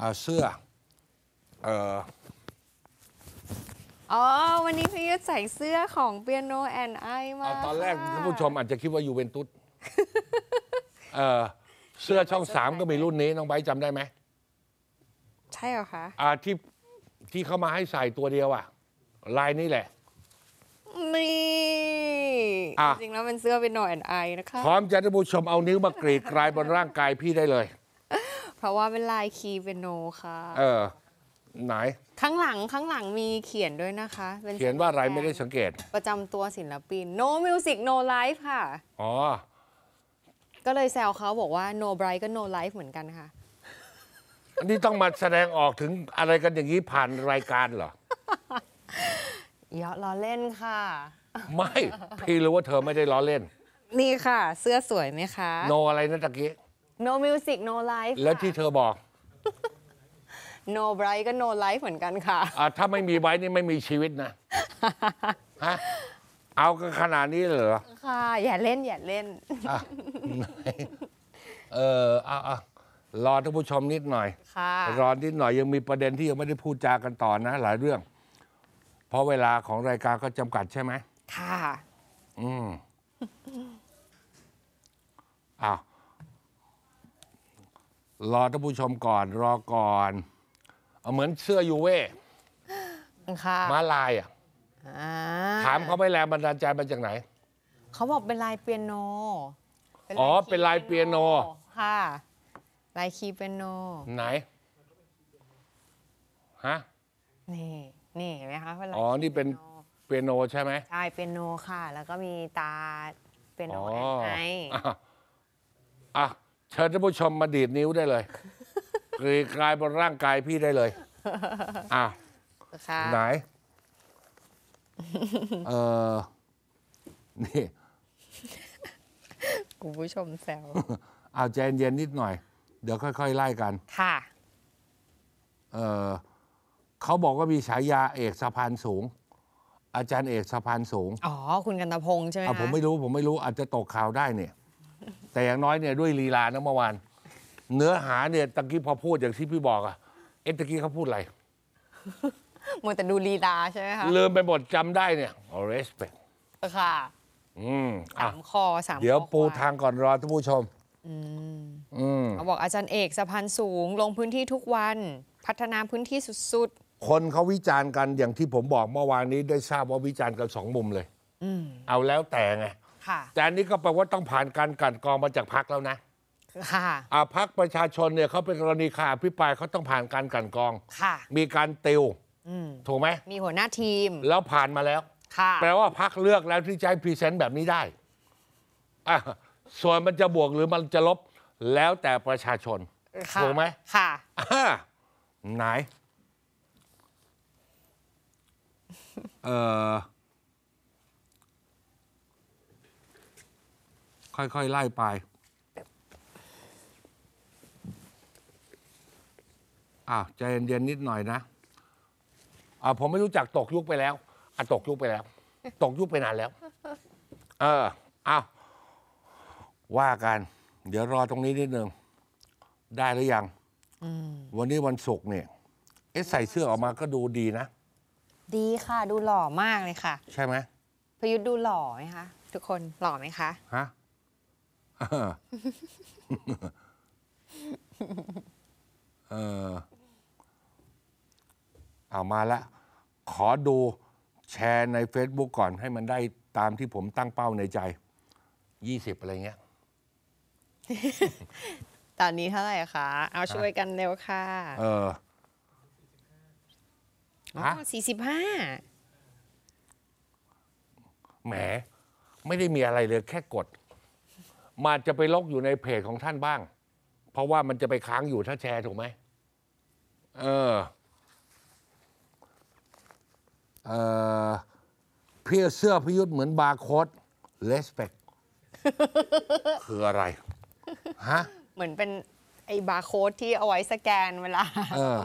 เอาเสื้อเอออ๋อวันนี้พี่ยุทธใส่เสื้อของเปียโนแอนไอมา ตอนแรกท่านผู้ชมอาจจะคิดว่ายูเวนตุสเออเสื้อช่องสามก็มีรุ่นนี้น้องไบรจำได้ไหม ใช่เหรอคะอ่าที่ที่เข้ามาให้ใส่ตัวเดียวอะลายนี่แหละนี่จริงแล้วเป็นเสื้อเปียโนแอนไอนะคะ พร้อมจะท่านผู้ชมเอานิ้วมากรีดกลายบนร่างกายพี่ได้เลยเพราะว่าเป็นลายคีย์เปโนค่ะ เออไหนข้างหลังข้างหลังมีเขียนด้วยนะคะเเขียนว่าอะไรไม่ได้สังเกต ประจำตัวศิลปิน no music no life ค่ะ อ๋อ ก็เลยแซวเขาบอกว่า no bright ก็ no life เหมือนกันค่ะอันนี้ต้องมาแสดงออกถึงอะไรกันอย่างนี้ผ่านรายการเหรอเยอะล้อเล่นค่ะ ไม่ พี่รู้ว่าเธอไม่ได้ล้อเล่น นี่ค่ะ เสื้อสวยไหมคะโนอะไรนะตะกี้ no music no life และที่เธอบอก no bright ก็ no life เหมือนกันค่ะอ่าถ้าไม่มีไว้นี่ไม่มีชีวิตนะฮะเอากันขนาดนี้เลยเหรอ ค่ะ อย่าเล่นอย่าเล่นอ่เออเอาเอารอท่านผู้ชมนิดหน่อย ค่ะรอนิดหน่อยยังมีประเด็นที่ยังไม่ได้พูดจากันต่อนะหลายเรื่อง เพราะเวลาของรายการก็จำกัดใช่ไหม ค่ะ อืม อ้าวรอท่านผู้ชมก่อนรอก่อนเอาเหมือนเสื้อยูเว่ะมาลายอ่ะอถามเขาไปแลแรงบรรดาใจมาจากไหน เขาบอกเป็นลายเปียโน อ๋อเป็นลายเปียโนค่ะลายคีเปียโน ไหนฮะ นี่นี่เห็นไหมคะว่าลายอ๋อนี่เป็นเปียโนใช่ไหมใช่เปียโนค่ะ แล้วก็มีตาเปียโนแอนไออ่ะเชิญท่านผู้ชมมาดีดนิ้วได้เลยหรือกลายบนร่างกายพี่ได้เลย อ่ะไหน เออนี่คุณผู้ชมแซวเอาใจเย็นนิดหน่อย เดี๋ยวค่อยๆไล่กัน ค่ะเออเขาบอกว่ามีฉายาเอกสะพานสูง อาจารย์เอกสะพานสูง อ๋อ คุณกันตพงใช่ไหมะผมไม่รู้ ผมไม่รู้อาจจะตกข่าวได้เนี่ยแต่อย่างน้อยเนี่ยด้วยลีลานะเมื่อวานเนื้อหาเนี่ยตะกี้พอพูดอย่างที่พี่บอกอะเอ็ตะกี้เขาพูดอะไรมัวแต่ดูลีลาใช่ไหมคะลืมไปหมดจำได้เนี่ย respect ค่ะอืมสามคอสามเดี๋ยวปูทางก่อนรอท่านผู้ชมอืมเขาบอกอาจารย์เอกสะพานสูงลงพื้นที่ทุกวันพัฒนาพื้นที่สุดๆ คนเขาวิจารณ์กันอย่างที่ผมบอกเมื่อวานนี้ได้ทราบว่าวิจารณ์กันสองมุมเลยอืมเอาแล้วแต่ไงค่ะแต่อันนี้ก็แปลว่าต้องผ่านการกลั่นกรองมาจากพักแล้วนะค่ะอ่าพักประชาชนเนี่ยเขาเป็นกรณีข่าพิปายเขาต้องผ่านการกลั่นกรอง ค่ะ มีการติวถูกไหม มีหัวหน้าทีม แล้วผ่านมาแล้ว ค่ะ แปลว่าพักเลือกแล้วที่จะให้พรีเซนต์แบบนี้ได้อ่ะส่วนมันจะบวกหรือมันจะลบ แล้วแต่ประชาชน ถูกไหมค่ะไหน เอ่อค่อยๆ ไล่ไปอ้าวใจเย็นๆ นิดหน่อยนะ อ่าผมไม่รู้จักตกยุคไปแล้ว อ่ะ ตกยุคไปแล้ว ตกยุคไปนานแล้ว เออ เอาว่ากัน เดี๋ยวรอตรงนี้นิดนึง ได้หรือยังวันนี้วันศุกร์เนี่ย เอ๊ะใส่เสื้อออกมาก็ดูดีนะ ดีค่ะ ดูหล่อมากเลยค่ะ ใช่ไหมพยุทธ์ดูหล่อไหมคะ ทุกคน หล่อไหมคะ ฮะเออเอามาละขอดูแชร์ใน Facebook ก่อนให้มันได้ตามที่ผมตั้งเป้าในใจ 20 อะไรเงี้ย ตอนนี้เท่าไหร่คะ เอาช่วยกันเร็วค่ะ เอออสี่สิบห้าแหม ไม่ได้มีอะไรเลย แค่กดมันจะไปลกอยู่ในเพจของท่านบ้าง เพราะว่ามันจะไปค้างอยู่ถ้าแชร์ถูกไหมเออเออเพียเสื้อพยุทธ์เหมือนบาร์โค้ดเลสเปกคืออะไรฮะเหมือนเป็นไอ้บาร์โค้ดที่เอาไว้สแกนเวลาเ